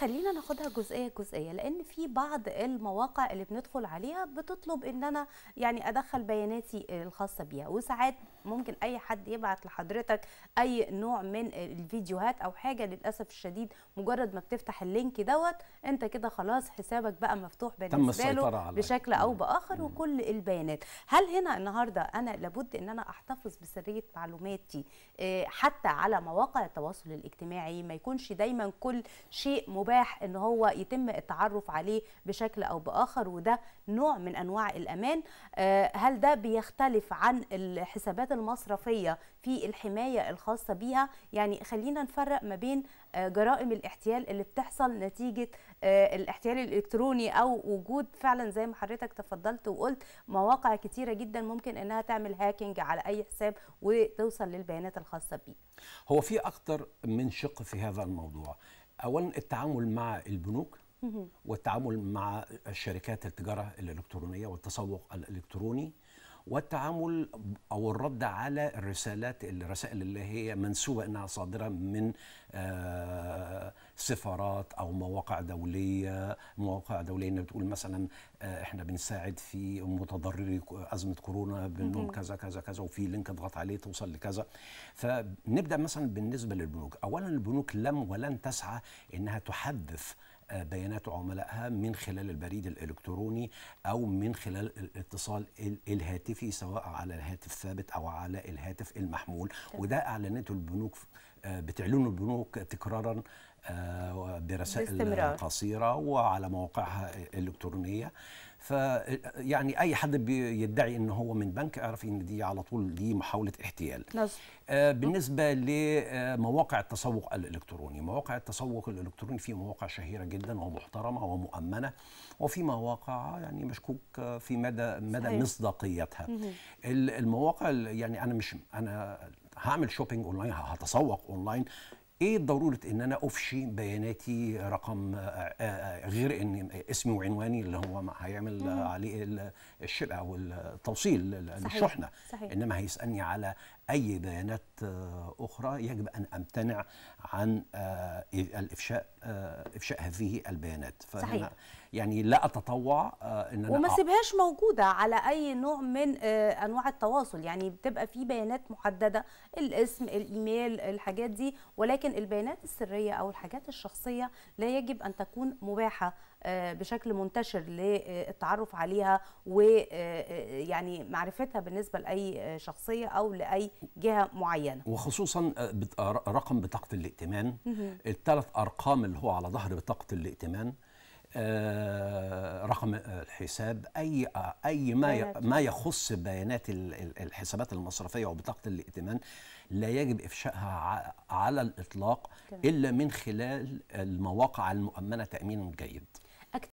خلينا ناخدها جزئيه جزئيه لان في بعض المواقع اللي بندخل عليها بتطلب ان انا يعني ادخل بياناتي الخاصه بيها وساعات ممكن اي حد يبعت لحضرتك اي نوع من الفيديوهات او حاجه للاسف الشديد مجرد ما بتفتح اللينك دوت انت كده خلاص حسابك بقى مفتوح بالنسبه له بشكل او باخر مم. وكل البيانات هل هنا النهارده انا لابد ان انا احتفظ بسريه معلوماتي آه، حتى على مواقع التواصل الاجتماعي ما يكونش دايما كل شيء مباشر مباح ان هو يتم التعرف عليه بشكل او باخر وده نوع من انواع الامان آه، هل ده بيختلف عن الحسابات المصرفيه في الحمايه الخاصه بيها يعني خلينا نفرق ما بين آه، جرائم الاحتيال اللي بتحصل نتيجه آه، الاحتيال الالكتروني او وجود فعلا زي ما حضرتك تفضلت وقلت مواقع كثيره جدا ممكن انها تعمل هاكينج على اي حساب وتوصل للبيانات الخاصه بيه هو في اكتر من شق في هذا الموضوع اولا التعامل مع البنوك والتعامل مع شركات التجاره الالكترونيه والتسوق الالكتروني والتعامل او الرد على الرسالات الرسائل اللي هي منسوبه انها صادره من آه، سفارات او مواقع دوليه مواقع دوليه انها بتقول مثلا آه، احنا بنساعد في متضرري ازمه كورونا بنقول كذا كذا كذا وفي لينك اضغط عليه توصل لكذا فنبدا مثلا بالنسبه للبنوك اولا البنوك لم ولن تسعى انها تحدث بيانات عملائها من خلال البريد الالكتروني او من خلال الاتصال الهاتفي سواء على الهاتف الثابت او على الهاتف المحمول وده اعلنته البنوك آه، بتعلنه البنوك تكرارا آه، برسائل قصيره وعلى مواقعها الالكترونيه فيعني اي حد بيدعي ان هو من بنك اعرف ان دي على طول دي محاوله احتيال آه بالنسبه لمواقع آه، التسوق الالكتروني مواقع التسوق الالكتروني في مواقع شهيره جدا ومحترمه ومؤمنه وفي مواقع يعني مشكوك آه، في مدى مدى صحيح. مصداقيتها المواقع يعني انا مش انا هعمل شوبينج اونلاين هتسوق اونلاين ايه ضروره ان انا افشي بياناتي رقم آه، آه، آه، غير ان اسمي وعنواني اللي هو هيعمل عليه الشبع او التوصيل للشحنه انما هيسالني على أي بيانات آه، أخرى يجب أن أمتنع عن آه، الإفشاء آه، إفشاء هذه البيانات صحيح يعني لا أتطوع أن أنا وما سيبهاش موجودة على أي نوع من أنواع التواصل يعني بتبقى في بيانات محددة الاسم الإيميل الحاجات دي ولكن البيانات السرية أو الحاجات الشخصية لا يجب أن تكون مباحة آه، بشكل منتشر للتعرف عليها ويعني آه، آه، معرفتها بالنسبه لاي شخصيه او لاي جهه معينه وخصوصا رقم بطاقه الائتمان الثلاث ارقام اللي هو على ظهر بطاقه الائتمان رقم الحساب اي اي ما ما يخص بيانات الحسابات المصرفيه وبطاقه الائتمان لا يجب افشائها على الاطلاق الا من خلال المواقع المؤمنه تامين جيد